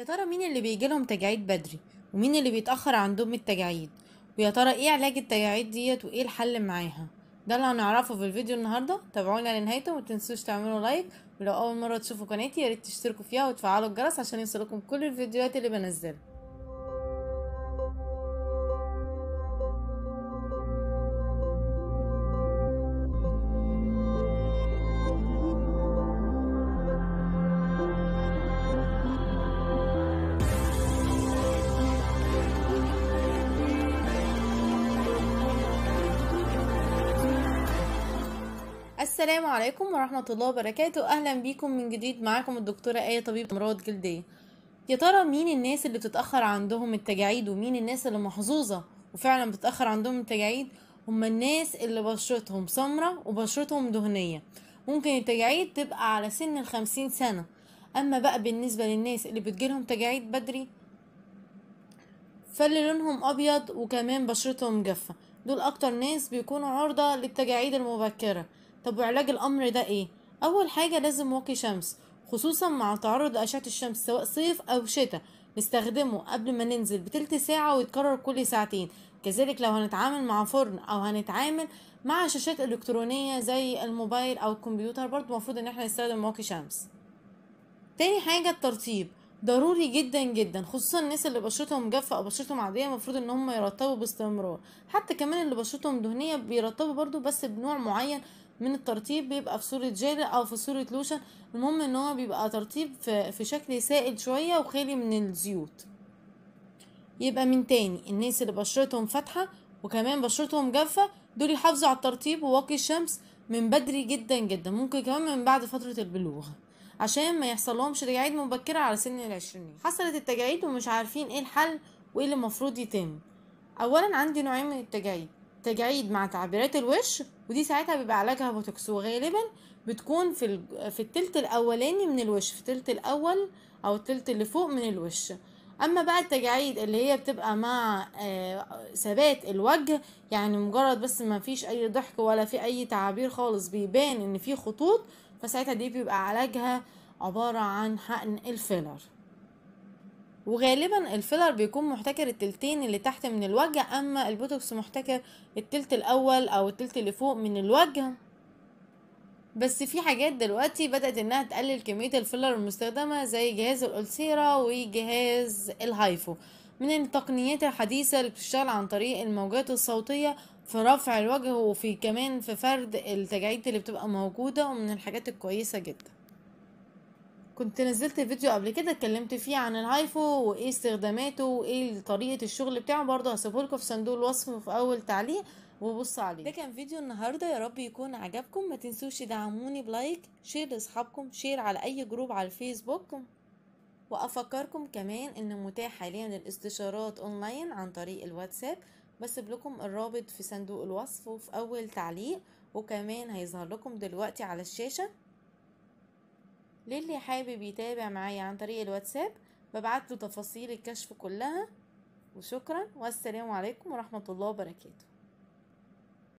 يا ترى مين اللي بيجيلهم تجاعيد بدري ومين اللي بيتأخر عندهم التجاعيد ويا ترى ايه علاج التجاعيد ديت وايه الحل معاها ده اللي هنعرفه في الفيديو النهارده تابعونا لنهايته ومتنسوش تعملوا لايك ولو اول مره تشوفوا قناتي يا ريت تشتركوا فيها وتفعلوا الجرس عشان يوصلكم كل الفيديوهات اللي بنزلها السلام عليكم ورحمة الله وبركاته أهلا بيكم من جديد معاكم الدكتورة آية طبيب أمراض جلدية يا ترى مين الناس اللي بتتأخر عندهم التجاعيد ومين الناس اللي محظوظة وفعلا بتتأخر عندهم التجاعيد هما الناس اللي بشرتهم سمرة وبشرتهم دهنية ممكن التجاعيد تبقى على سن الخمسين سنة أما بقى بالنسبة للناس اللي بتجيلهم تجاعيد بدري فاللي لونهم أبيض وكمان بشرتهم جافة دول أكتر ناس بيكونوا عرضة للتجاعيد المبكرة طب وعلاج الأمر ده إيه؟ أول حاجة لازم واقي شمس خصوصا مع تعرض لأشعة الشمس سواء صيف أو شتاء نستخدمه قبل ما ننزل بتلت ساعة ويتكرر كل ساعتين كذلك لو هنتعامل مع فرن أو هنتعامل مع شاشات إلكترونية زي الموبايل أو الكمبيوتر برضو المفروض إن احنا نستخدم واقي شمس تاني حاجة الترطيب ضروري جدا جدا خصوصا الناس اللي بشرتهم جافه او بشرتهم عاديه المفروض ان هم يرطبوا باستمرار حتى كمان اللي بشرتهم دهنيه بيرطبوا برضو بس بنوع معين من الترطيب بيبقى في صورة جيل او في صورة لوشن المهم ان هو بيبقى ترطيب في, في شكل سائل شوية وخالي من الزيوت يبقى من تاني الناس اللي بشرتهم فاتحة وكمان بشرتهم جافة دول يحافظوا على الترطيب وواقي الشمس من بدري جدا جدا ممكن كمان من بعد فترة البلوغ عشان ما يحصل لهمش تجاعيد مبكرة على سن العشرينات حصلت التجاعيد ومش عارفين ايه الحل وايه اللي المفروض يتم اولا عندي نوعين من التجاعيد تجاعيد مع تعبيرات الوش ودي ساعتها بيبقى علاجها بوتوكس وغالبا بتكون في في التلت الاولاني من الوش في التلت الاول او التلت اللي فوق من الوش اما بقى التجاعيد اللي هي بتبقى مع آه، ثبات الوجه يعني مجرد بس ما فيش اي ضحك ولا في اي تعابير خالص بيبان ان في خطوط فساعتها دي بيبقى علاجها عبارة عن حقن الفيلر وغالبا الفيلر بيكون محتكر التلتين اللي تحت من الوجه اما البوتوكس محتكر التلت الاول او التلت اللي فوق من الوجه بس في حاجات دلوقتي بدأت انها تقلل كمية الفيلر المستخدمة زي جهاز الألسيرا وجهاز الهايفو من التقنيات الحديثة اللي بتشتغل عن طريق الموجات الصوتية في رفع الوجه وفي كمان في فرد التجاعيد اللي بتبقى موجودة ومن الحاجات الكويسة جدا كنت نزلت فيديو قبل كده اتكلمت فيه عن الهايفو وايه استخداماته وايه طريقه الشغل بتاعه برضه هسيبهولكوا في صندوق الوصف في اول تعليق وبصوا عليه ده كان فيديو النهارده يا رب يكون عجبكم ما تنسوش تدعموني بلايك شير لاصحابكم شير على اي جروب على الفيسبوك وافكركم كمان ان متاح حاليا الاستشارات اونلاين عن طريق الواتساب بسيب لكم الرابط في صندوق الوصف وفي اول تعليق وكمان هيظهر لكم دلوقتي على الشاشه للي حابب يتابع معايا عن طريق الواتساب ببعت له تفاصيل الكشف كلها وشكرا والسلام عليكم ورحمة الله وبركاته